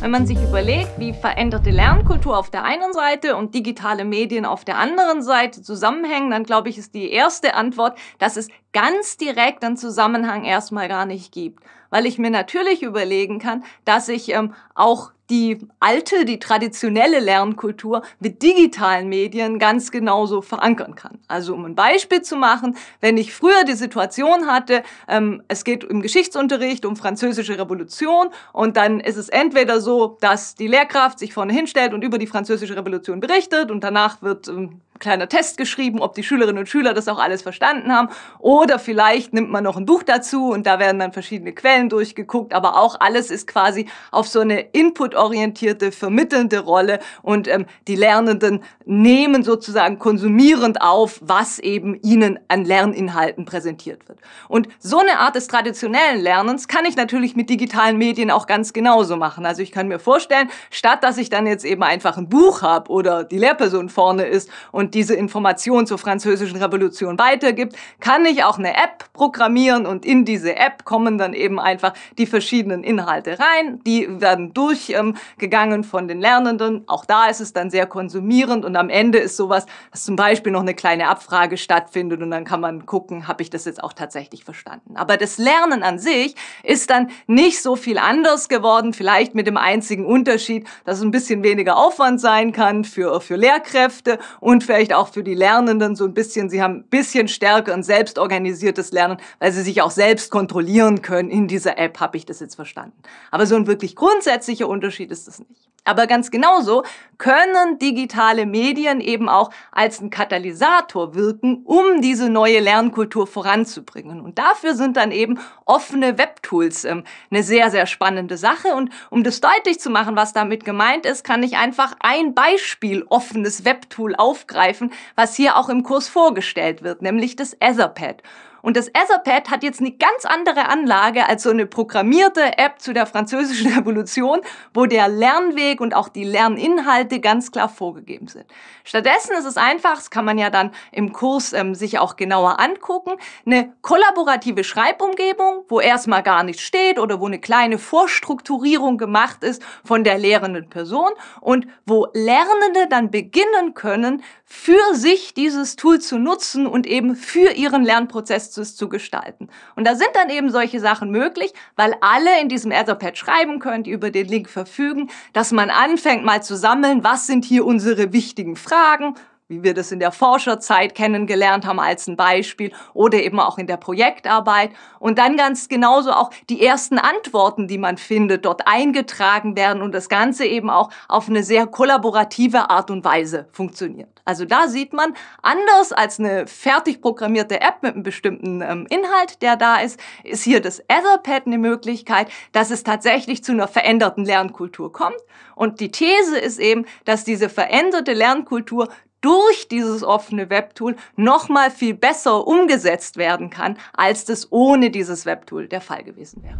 Wenn man sich überlegt, wie veränderte Lernkultur auf der einen Seite und digitale Medien auf der anderen Seite zusammenhängen, dann glaube ich, ist die erste Antwort, dass es ganz direkt einen Zusammenhang erstmal gar nicht gibt. Weil ich mir natürlich überlegen kann, dass ich ähm, auch die alte, die traditionelle Lernkultur mit digitalen Medien ganz genauso verankern kann. Also um ein Beispiel zu machen, wenn ich früher die Situation hatte, ähm, es geht im Geschichtsunterricht um französische Revolution und dann ist es entweder so, dass die Lehrkraft sich vorne hinstellt und über die französische Revolution berichtet und danach wird ähm, kleiner Test geschrieben, ob die Schülerinnen und Schüler das auch alles verstanden haben. Oder vielleicht nimmt man noch ein Buch dazu und da werden dann verschiedene Quellen durchgeguckt. Aber auch alles ist quasi auf so eine inputorientierte, vermittelnde Rolle und ähm, die Lernenden nehmen sozusagen konsumierend auf, was eben ihnen an Lerninhalten präsentiert wird. Und so eine Art des traditionellen Lernens kann ich natürlich mit digitalen Medien auch ganz genauso machen. Also ich kann mir vorstellen, statt dass ich dann jetzt eben einfach ein Buch habe oder die Lehrperson vorne ist und und diese Information zur französischen Revolution weitergibt, kann ich auch eine App programmieren und in diese App kommen dann eben einfach die verschiedenen Inhalte rein. Die werden durchgegangen ähm, von den Lernenden. Auch da ist es dann sehr konsumierend und am Ende ist sowas, dass zum Beispiel noch eine kleine Abfrage stattfindet und dann kann man gucken, habe ich das jetzt auch tatsächlich verstanden. Aber das Lernen an sich ist dann nicht so viel anders geworden, vielleicht mit dem einzigen Unterschied, dass es ein bisschen weniger Aufwand sein kann für, für Lehrkräfte und für vielleicht auch für die Lernenden so ein bisschen, sie haben ein bisschen stärker ein selbstorganisiertes Lernen, weil sie sich auch selbst kontrollieren können in dieser App, habe ich das jetzt verstanden. Aber so ein wirklich grundsätzlicher Unterschied ist das nicht. Aber ganz genauso können digitale Medien eben auch als ein Katalysator wirken, um diese neue Lernkultur voranzubringen. Und dafür sind dann eben offene Webtools ähm, eine sehr, sehr spannende Sache. Und um das deutlich zu machen, was damit gemeint ist, kann ich einfach ein Beispiel offenes Webtool aufgreifen, was hier auch im Kurs vorgestellt wird, nämlich das Etherpad. Und das Etherpad hat jetzt eine ganz andere Anlage als so eine programmierte App zu der französischen Revolution, wo der Lernweg und auch die Lerninhalte Inhalte ganz klar vorgegeben sind. Stattdessen ist es einfach, das kann man ja dann im Kurs ähm, sich auch genauer angucken, eine kollaborative Schreibumgebung, wo erstmal gar nichts steht oder wo eine kleine Vorstrukturierung gemacht ist von der lehrenden Person und wo Lernende dann beginnen können, für sich dieses Tool zu nutzen und eben für ihren Lernprozess zu, zu gestalten. Und da sind dann eben solche Sachen möglich, weil alle in diesem Etherpad schreiben können, die über den Link verfügen, dass man anfängt mal zu sammeln, was sind hier unsere wichtigen Fragen wie wir das in der Forscherzeit kennengelernt haben als ein Beispiel oder eben auch in der Projektarbeit. Und dann ganz genauso auch die ersten Antworten, die man findet, dort eingetragen werden und das Ganze eben auch auf eine sehr kollaborative Art und Weise funktioniert. Also da sieht man, anders als eine fertig programmierte App mit einem bestimmten ähm, Inhalt, der da ist, ist hier das Etherpad eine Möglichkeit, dass es tatsächlich zu einer veränderten Lernkultur kommt. Und die These ist eben, dass diese veränderte Lernkultur durch dieses offene Webtool noch mal viel besser umgesetzt werden kann, als das ohne dieses Webtool der Fall gewesen wäre.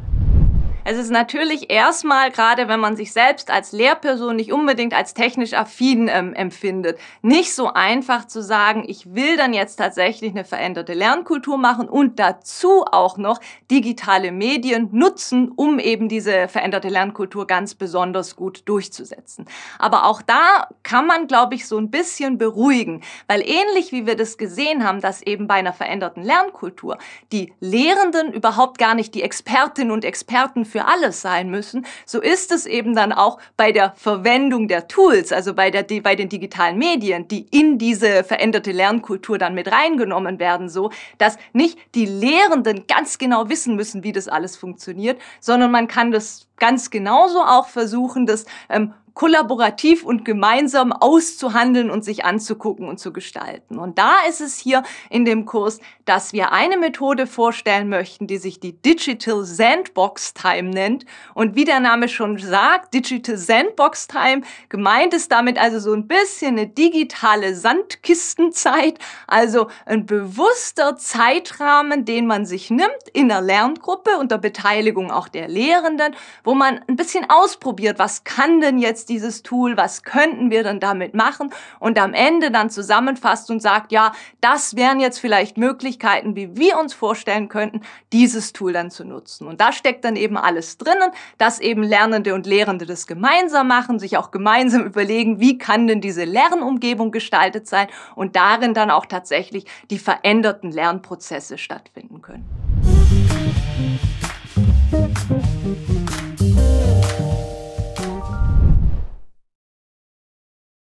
Es ist natürlich erstmal, gerade wenn man sich selbst als Lehrperson nicht unbedingt als technisch affin ähm, empfindet, nicht so einfach zu sagen, ich will dann jetzt tatsächlich eine veränderte Lernkultur machen und dazu auch noch digitale Medien nutzen, um eben diese veränderte Lernkultur ganz besonders gut durchzusetzen. Aber auch da kann man, glaube ich, so ein bisschen beruhigen, weil ähnlich wie wir das gesehen haben, dass eben bei einer veränderten Lernkultur die Lehrenden überhaupt gar nicht die Expertinnen und Experten für für alles sein müssen, so ist es eben dann auch bei der Verwendung der Tools, also bei, der, bei den digitalen Medien, die in diese veränderte Lernkultur dann mit reingenommen werden, so dass nicht die Lehrenden ganz genau wissen müssen, wie das alles funktioniert, sondern man kann das ganz genauso auch versuchen, das ähm, kollaborativ und gemeinsam auszuhandeln und sich anzugucken und zu gestalten. Und da ist es hier in dem Kurs, dass wir eine Methode vorstellen möchten, die sich die Digital Sandbox Time nennt. Und wie der Name schon sagt, Digital Sandbox Time, gemeint ist damit also so ein bisschen eine digitale Sandkistenzeit, also ein bewusster Zeitrahmen, den man sich nimmt in der Lerngruppe unter Beteiligung auch der Lehrenden, wo man ein bisschen ausprobiert, was kann denn jetzt jetzt dieses Tool, was könnten wir denn damit machen und am Ende dann zusammenfasst und sagt, ja, das wären jetzt vielleicht Möglichkeiten, wie wir uns vorstellen könnten, dieses Tool dann zu nutzen. Und da steckt dann eben alles drinnen, dass eben Lernende und Lehrende das gemeinsam machen, sich auch gemeinsam überlegen, wie kann denn diese Lernumgebung gestaltet sein und darin dann auch tatsächlich die veränderten Lernprozesse stattfinden können.